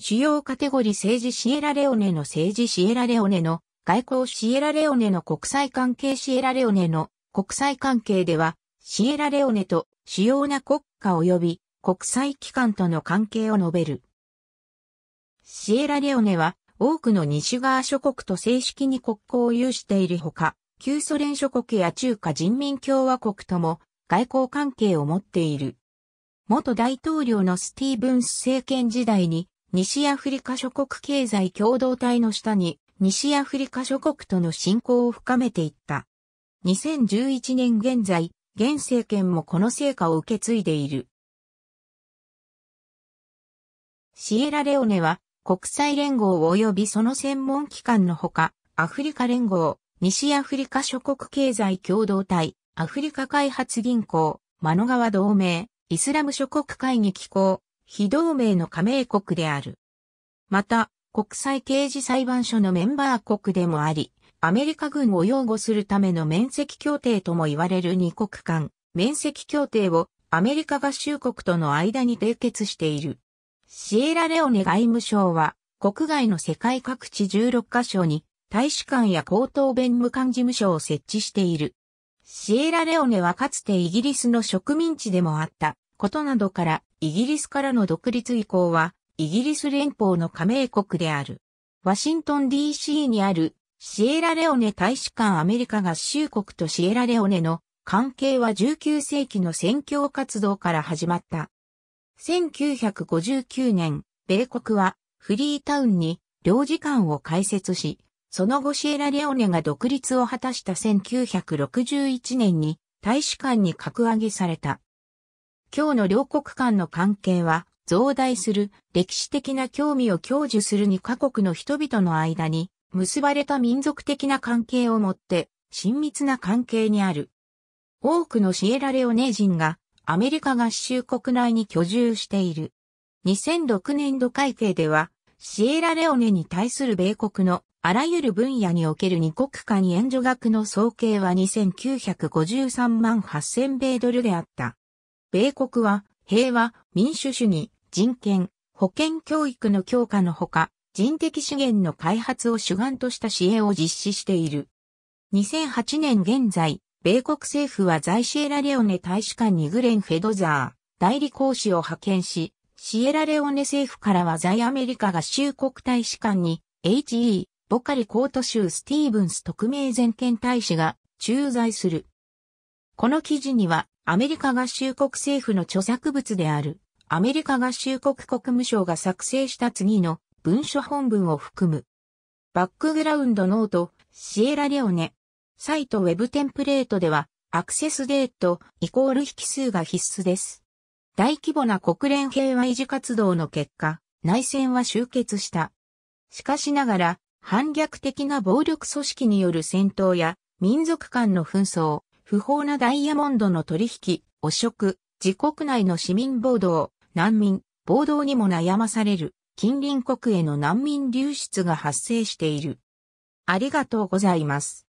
主要カテゴリ政治シエラレオネの政治シエラレオネの外交シエラレオネの国際関係シエラレオネの国際関係ではシエラレオネと主要な国家及び国際機関との関係を述べる。シエラレオネは多くの西側諸国と正式に国交を有しているほか、旧ソ連諸国や中華人民共和国とも外交関係を持っている。元大統領のスティーブンス政権時代に西アフリカ諸国経済共同体の下に、西アフリカ諸国との親交を深めていった。2011年現在、現政権もこの成果を受け継いでいる。シエラレオネは国際連合及びその専門機関のほか、アフリカ連合、西アフリカ諸国経済共同体、アフリカ開発銀行、マノ川同盟、イスラム諸国会議機構、非同盟の加盟国である。また、国際刑事裁判所のメンバー国でもあり、アメリカ軍を擁護するための面積協定とも言われる二国間、面積協定をアメリカ合衆国との間に締結している。シエラレオネ外務省は、国外の世界各地16カ所に、大使館や高等弁務官事務所を設置している。シエラレオネはかつてイギリスの植民地でもあったことなどから、イギリスからの独立以降は、イギリス連邦の加盟国である。ワシントン DC にあるシエラレオネ大使館アメリカ合衆国とシエラレオネの関係は19世紀の宣教活動から始まった。1959年、米国はフリータウンに領事館を開設し、その後シエラレオネが独立を果たした1961年に大使館に格上げされた。今日の両国間の関係は、増大する歴史的な興味を享受する二カ国の人々の間に、結ばれた民族的な関係をもって、親密な関係にある。多くのシエラレオネ人が、アメリカ合衆国内に居住している。2006年度改定では、シエラレオネに対する米国のあらゆる分野における二国間援助額の総計は2953万8000米ドルであった。米国は平和、民主主義、人権、保健教育の強化のほか、人的資源の開発を主眼とした支援を実施している。2008年現在、米国政府は在シエラレオネ大使館にグレン・フェドザー、代理公使を派遣し、シエラレオネ政府からは在アメリカ合衆国大使館に、H.E. ボカリコート州スティーブンス特命全権大使が駐在する。この記事には、アメリカ合衆国政府の著作物である、アメリカ合衆国国務省が作成した次の文書本文を含む。バックグラウンドノート、シエラレオネ。サイトウェブテンプレートでは、アクセスデート、イコール引数が必須です。大規模な国連平和維持活動の結果、内戦は終結した。しかしながら、反逆的な暴力組織による戦闘や民族間の紛争、不法なダイヤモンドの取引、汚職、自国内の市民暴動、難民、暴動にも悩まされる、近隣国への難民流出が発生している。ありがとうございます。